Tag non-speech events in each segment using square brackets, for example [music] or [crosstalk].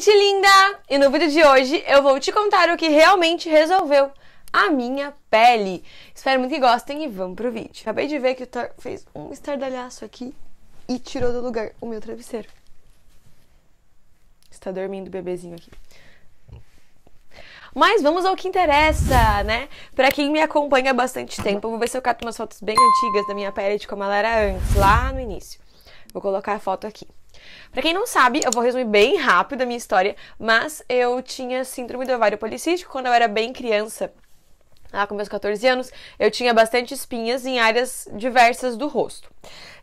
gente linda! E no vídeo de hoje eu vou te contar o que realmente resolveu a minha pele. Espero muito que gostem e vamos pro vídeo. Acabei de ver que o Thor fez um estardalhaço aqui e tirou do lugar o meu travesseiro. Está dormindo o bebezinho aqui. Mas vamos ao que interessa, né? Pra quem me acompanha há bastante tempo, vou ver se eu cato umas fotos bem antigas da minha pele de como ela era antes, lá no início. Vou colocar a foto aqui. Para quem não sabe, eu vou resumir bem rápido a minha história, mas eu tinha síndrome do ovário policístico quando eu era bem criança lá ah, com meus 14 anos, eu tinha bastante espinhas em áreas diversas do rosto.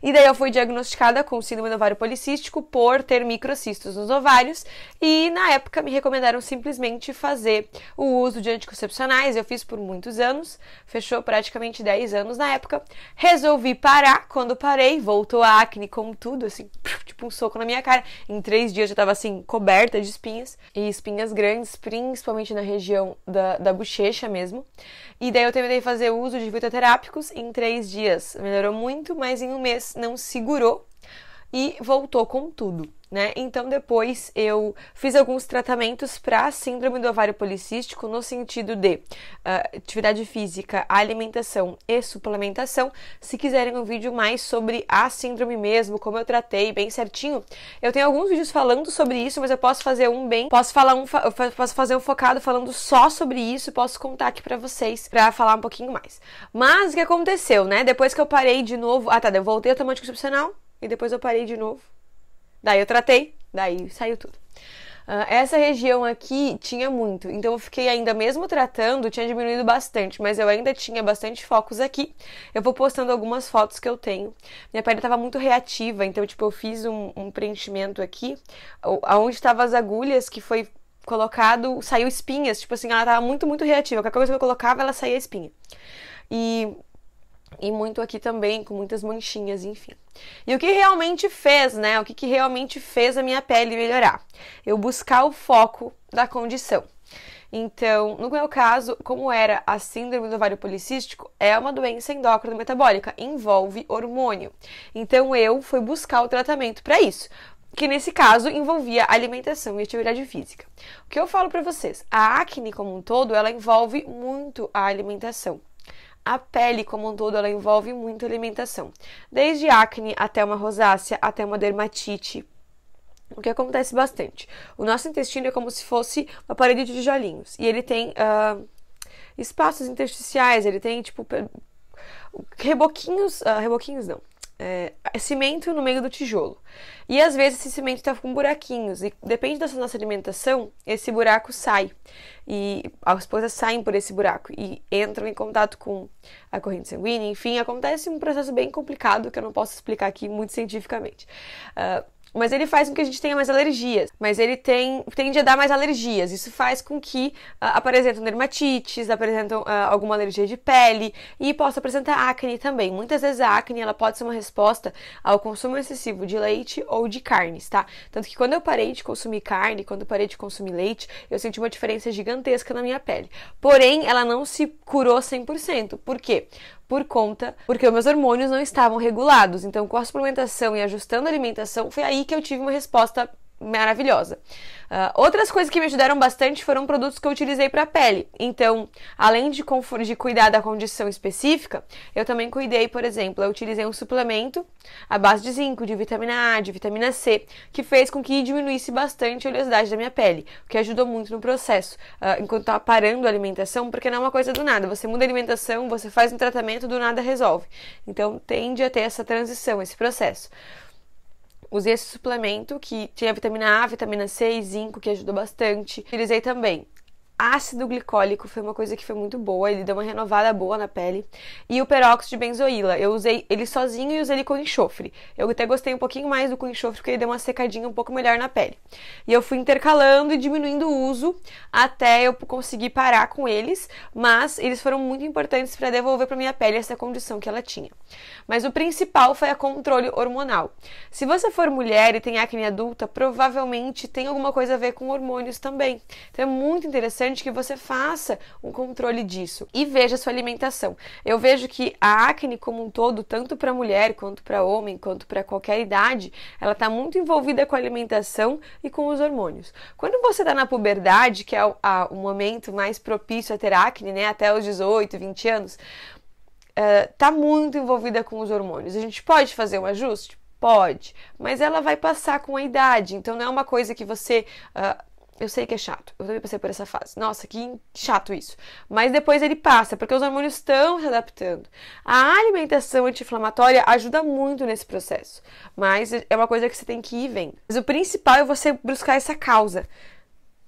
E daí eu fui diagnosticada com síndrome do ovário policístico por ter microcistos nos ovários e na época me recomendaram simplesmente fazer o uso de anticoncepcionais. Eu fiz por muitos anos, fechou praticamente 10 anos na época. Resolvi parar, quando parei, voltou a acne como tudo, assim, [laughs] tipo um soco na minha cara. Em três dias eu tava assim, coberta de espinhas e espinhas grandes, principalmente na região da, da bochecha mesmo. E daí eu tentei fazer uso de fitoterápicos em três dias. Melhorou muito, mas em um mês não segurou e voltou com tudo. Né? Então depois eu fiz alguns tratamentos para síndrome do ovário policístico no sentido de uh, atividade física, alimentação e suplementação. Se quiserem um vídeo mais sobre a síndrome mesmo, como eu tratei bem certinho, eu tenho alguns vídeos falando sobre isso, mas eu posso fazer um bem, posso falar um, posso fazer um focado falando só sobre isso, posso contar aqui para vocês para falar um pouquinho mais. Mas o que aconteceu, né? Depois que eu parei de novo, ah tá, eu voltei a tomar anticoncepcional, e depois eu parei de novo. Daí eu tratei, daí saiu tudo. Uh, essa região aqui tinha muito, então eu fiquei ainda mesmo tratando, tinha diminuído bastante, mas eu ainda tinha bastante focos aqui. Eu vou postando algumas fotos que eu tenho. Minha pele estava muito reativa, então, tipo, eu fiz um, um preenchimento aqui, aonde estavam as agulhas, que foi colocado, saiu espinhas, tipo assim, ela estava muito, muito reativa. Qualquer coisa que eu colocava, ela saía espinha. E e muito aqui também, com muitas manchinhas, enfim. E o que realmente fez, né? O que, que realmente fez a minha pele melhorar? Eu buscar o foco da condição. Então, no meu caso, como era a síndrome do ovário policístico, é uma doença endócrina metabólica, envolve hormônio. Então, eu fui buscar o tratamento para isso que nesse caso envolvia alimentação e atividade física. O que eu falo para vocês, a acne como um todo, ela envolve muito a alimentação. A pele, como um todo, ela envolve muita alimentação, desde acne até uma rosácea, até uma dermatite, o que acontece bastante. O nosso intestino é como se fosse uma parede de tijolinhos. E ele tem uh, espaços intersticiais, ele tem, tipo, reboquinhos. Uh, reboquinhos não. É, é, cimento no meio do tijolo. E às vezes esse cimento está com buraquinhos, e depende da nossa alimentação, esse buraco sai. E as coisas saem por esse buraco e entram em contato com a corrente sanguínea. Enfim, acontece um processo bem complicado que eu não posso explicar aqui muito cientificamente. Uh, mas ele faz com que a gente tenha mais alergias, mas ele tem, tende a dar mais alergias. Isso faz com que uh, ah, apresentam dermatites, apresentam uh, ah, alguma alergia de pele e possa apresentar acne também. Muitas vezes a acne ela pode ser uma resposta ao consumo excessivo de leite ou de carnes, tá? Tanto que quando eu parei de consumir carne, quando eu parei de consumir leite, eu senti uma diferença gigantesca na minha pele. Porém, ela não se curou 100%. Por quê? por conta, porque os meus hormônios não estavam regulados. Então, com a suplementação e ajustando a alimentação, foi aí que eu tive uma resposta maravilhosa. Uh, outras coisas que me ajudaram bastante foram produtos que eu utilizei para a pele. Então, além de, de, cuidar da condição específica, eu também cuidei, por exemplo, eu utilizei um suplemento à base de zinco, de vitamina A, de vitamina C, que fez com que diminuísse bastante a oleosidade da minha pele, o que ajudou muito no processo, uh, enquanto estava tá parando a alimentação, porque não é uma coisa do nada. Você muda a alimentação, você faz um tratamento, do nada resolve. Então, tende a ter essa transição, esse processo. Usei esse suplemento que tinha vitamina A, vitamina C e zinco, que ajudou bastante. Utilizei também ácido glicólico foi uma coisa que foi muito boa, ele deu uma renovada boa na pele. E o peróxido de benzoíla, eu usei ele sozinho e usei ele com enxofre. Eu até gostei um pouquinho mais do com enxofre porque ele deu uma secadinha um pouco melhor na pele. E eu fui intercalando e diminuindo o uso até eu conseguir parar com eles, mas eles foram muito importantes para devolver para minha pele essa condição que ela tinha. Mas o principal foi a controle hormonal. Se você for mulher e tem acne adulta, provavelmente tem alguma coisa a ver com hormônios também. Então é muito interessante importante que você faça um controle disso e veja sua alimentação. Eu vejo que a acne como um todo, tanto para mulher quanto para homem, quanto para qualquer idade, ela está muito envolvida com a alimentação e com os hormônios. Quando você está na puberdade, que é o, a, o, momento mais propício a ter acne, né, até os 18, 20 anos, está eh, muito envolvida com os hormônios. A gente pode fazer um ajuste? Pode, mas ela vai passar com a idade, então não é uma coisa que você uh, eu sei que é chato. Eu também passei por essa fase. Nossa, que chato isso. Mas depois ele passa, porque os hormônios estão se adaptando. A alimentação anti-inflamatória ajuda muito nesse processo, mas é uma coisa que você tem que ir vendo. Mas o principal é você buscar essa causa.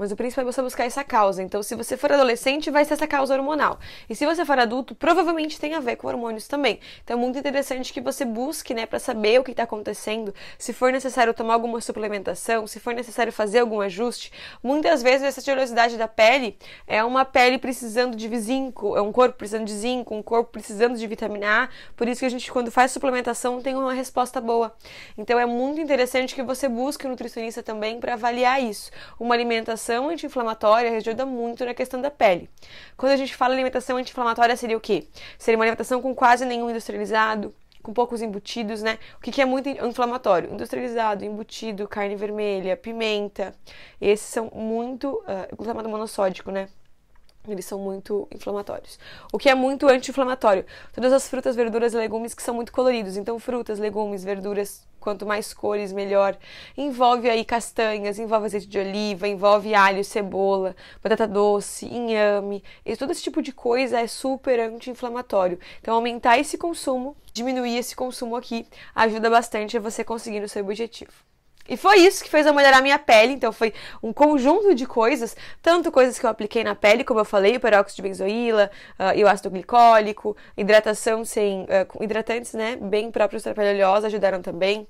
Mas o principal é você buscar essa causa. Então, se você for adolescente, vai ser essa causa hormonal. E se você for adulto, provavelmente tem a ver com hormônios também. Então, é muito interessante que você busque, né, para saber o que está acontecendo. Se for necessário tomar alguma suplementação, se for necessário fazer algum ajuste. Muitas vezes, essa oleosidade da pele é uma pele precisando de zinco, é um corpo precisando de zinco, um corpo precisando de vitamina A. Por isso que a gente, quando faz suplementação, tem uma resposta boa. Então, é muito interessante que você busque um nutricionista também para avaliar isso. Uma alimentação alimentação anti-inflamatória ajuda muito na questão da pele. Quando a gente fala alimentação anti-inflamatória, seria o quê? Seria uma alimentação com quase nenhum industrializado, com poucos embutidos, né? O que, que é muito inflamatório? Industrializado, embutido, carne vermelha, pimenta. Esses são muito uh, ah, glutamato monossódico, né? Eles são muito inflamatórios. O que é muito anti-inflamatório? Todas as frutas, verduras e legumes que são muito coloridos. Então, frutas, legumes, verduras, quanto mais cores, melhor. Envolve aí castanhas, envolve azeite de oliva, envolve alho, cebola, batata doce, inhame. E todo esse tipo de coisa é super anti-inflamatório. Então, aumentar esse consumo, diminuir esse consumo aqui, ajuda bastante a você conseguir o seu objetivo. E foi isso que fez eu melhorar a minha pele, então foi um conjunto de coisas, tanto coisas que eu apliquei na pele, como eu falei, o peróxido de benzoíla, uh, e o ácido glicólico, hidratação sem uh, hidratantes, né, bem próprios para pele oleosa ajudaram também,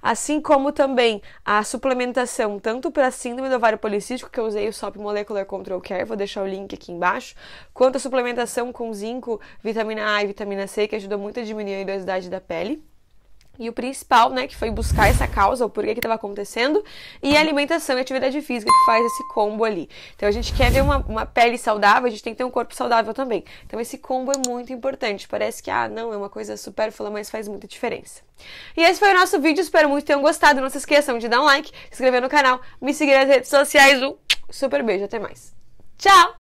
assim como também a suplementação, tanto para síndrome do ovário policístico que eu usei o SOP Molecular Control Care, vou deixar o link aqui embaixo, quanto a suplementação com zinco, vitamina A e vitamina C, que ajudou muito a diminuir a idosidade da pele e o principal, né, que foi buscar essa causa, o porquê que estava acontecendo, e a alimentação e atividade física que faz esse combo ali. Então a gente quer ver uma, uma pele saudável, a gente tem que ter um corpo saudável também. Então esse combo é muito importante. Parece que, ah, não, é uma coisa supérflua, mas faz muita diferença. E esse foi o nosso vídeo, espero muito que tenham gostado. Não se esqueçam de dar um like, se inscrever no canal, me seguir nas redes sociais. Um super beijo, até mais. Tchau!